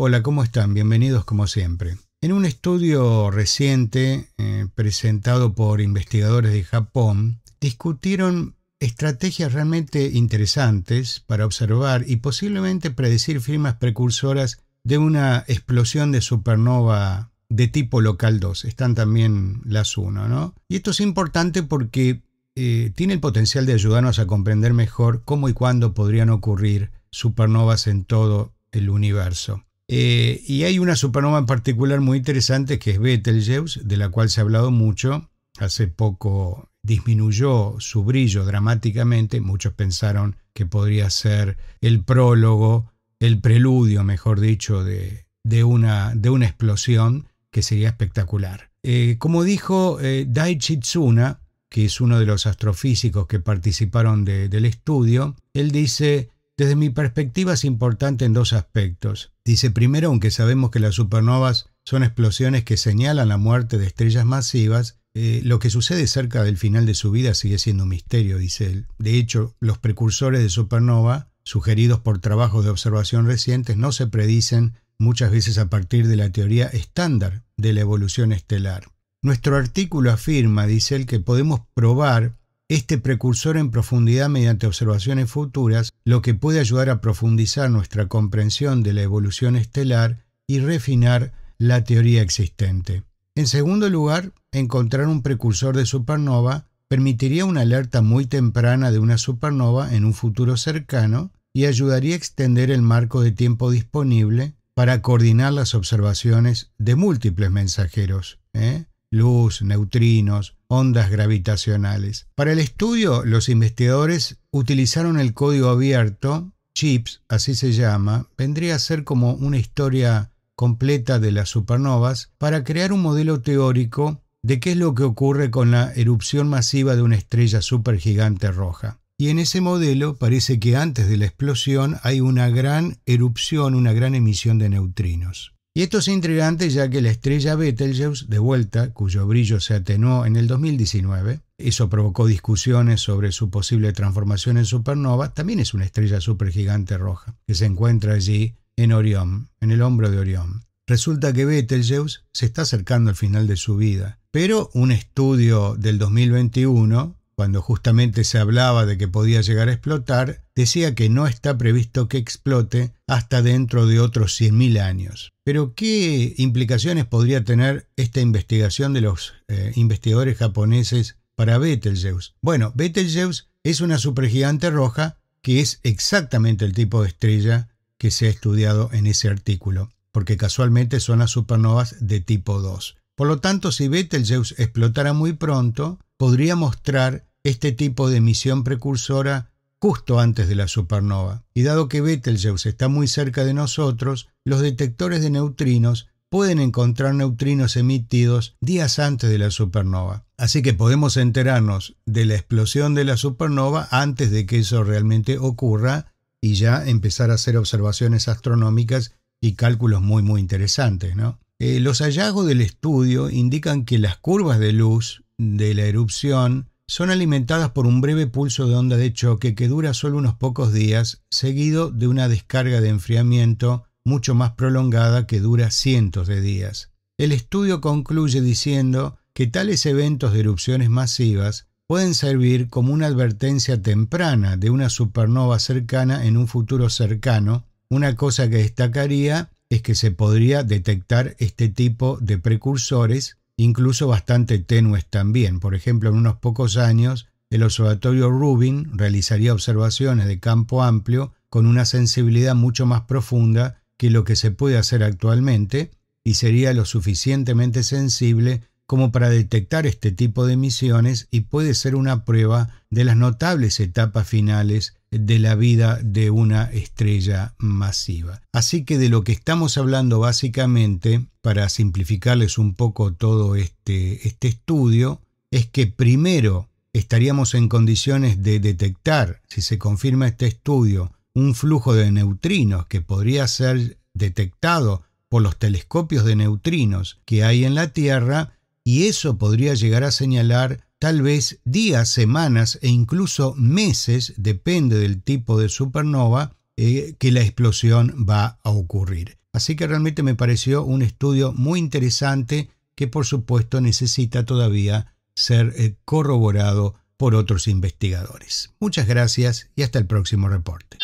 Hola, ¿cómo están? Bienvenidos como siempre. En un estudio reciente eh, presentado por investigadores de Japón, discutieron estrategias realmente interesantes para observar y posiblemente predecir firmas precursoras de una explosión de supernova de tipo local 2. Están también las 1, ¿no? Y esto es importante porque eh, tiene el potencial de ayudarnos a comprender mejor cómo y cuándo podrían ocurrir supernovas en todo el universo. Eh, y hay una supernova en particular muy interesante que es Betelgeuse, de la cual se ha hablado mucho. Hace poco disminuyó su brillo dramáticamente. Muchos pensaron que podría ser el prólogo, el preludio, mejor dicho, de, una, de una, explosión que sería espectacular. Eh, como dijo eh, Dai que es uno de los astrofísicos que participaron del estudio, él dice desde mi perspectiva es importante en dos aspectos. Dice primero, aunque sabemos que las supernovas son explosiones que señalan la muerte de estrellas masivas, eh, lo que sucede cerca del final de su vida sigue siendo un misterio, dice él. De hecho, los precursores de supernova, sugeridos por trabajos de observación recientes, no se predicen muchas veces a partir de la teoría estándar de la evolución estelar. Nuestro artículo afirma, dice él, que podemos probar este precursor en profundidad mediante observaciones futuras, lo que puede ayudar a profundizar nuestra comprensión de la evolución estelar y refinar la teoría existente. En segundo lugar, encontrar un precursor de supernova permitiría una alerta muy temprana de una supernova en un futuro cercano y ayudaría a extender el marco de tiempo disponible para coordinar las observaciones de múltiples mensajeros. ¿eh? luz, neutrinos, ondas gravitacionales. Para el estudio, los investigadores utilizaron el código abierto, CHIPS, así se llama, vendría a ser como una historia completa de las supernovas, para crear un modelo teórico de qué es lo que ocurre con la erupción masiva de una estrella supergigante roja. Y en ese modelo parece que antes de la explosión hay una gran erupción, una gran emisión de neutrinos. Y esto es intrigante ya que la estrella Betelgeuse, de vuelta, cuyo brillo se atenuó en el 2019, eso provocó discusiones sobre su posible transformación en supernova, también es una estrella supergigante roja, que se encuentra allí en Orión, en el hombro de Orión. Resulta que Betelgeuse se está acercando al final de su vida, pero un estudio del 2021 cuando justamente se hablaba de que podía llegar a explotar, decía que no está previsto que explote hasta dentro de otros 100.000 años. Pero ¿qué implicaciones podría tener esta investigación de los eh, investigadores japoneses para Betelgeuse? Bueno, Betelgeuse es una supergigante roja que es exactamente el tipo de estrella que se ha estudiado en ese artículo, porque casualmente son las supernovas de tipo 2. Por lo tanto, si Betelgeuse explotara muy pronto, podría mostrar este tipo de emisión precursora justo antes de la supernova. Y dado que Betelgeuse está muy cerca de nosotros, los detectores de neutrinos pueden encontrar neutrinos emitidos días antes de la supernova. Así que podemos enterarnos de la explosión de la supernova antes de que eso realmente ocurra y ya empezar a hacer observaciones astronómicas y cálculos muy muy interesantes. ¿no? Eh, los hallazgos del estudio indican que las curvas de luz de la erupción son alimentadas por un breve pulso de onda de choque que dura solo unos pocos días, seguido de una descarga de enfriamiento mucho más prolongada que dura cientos de días. El estudio concluye diciendo que tales eventos de erupciones masivas pueden servir como una advertencia temprana de una supernova cercana en un futuro cercano. Una cosa que destacaría es que se podría detectar este tipo de precursores incluso bastante tenues también. Por ejemplo, en unos pocos años, el Observatorio Rubin realizaría observaciones de campo amplio con una sensibilidad mucho más profunda que lo que se puede hacer actualmente y sería lo suficientemente sensible como para detectar este tipo de emisiones y puede ser una prueba de las notables etapas finales de la vida de una estrella masiva. Así que de lo que estamos hablando básicamente, para simplificarles un poco todo este, este estudio, es que primero estaríamos en condiciones de detectar, si se confirma este estudio, un flujo de neutrinos que podría ser detectado por los telescopios de neutrinos que hay en la Tierra, y eso podría llegar a señalar tal vez días, semanas e incluso meses, depende del tipo de supernova, eh, que la explosión va a ocurrir. Así que realmente me pareció un estudio muy interesante que por supuesto necesita todavía ser eh, corroborado por otros investigadores. Muchas gracias y hasta el próximo reporte.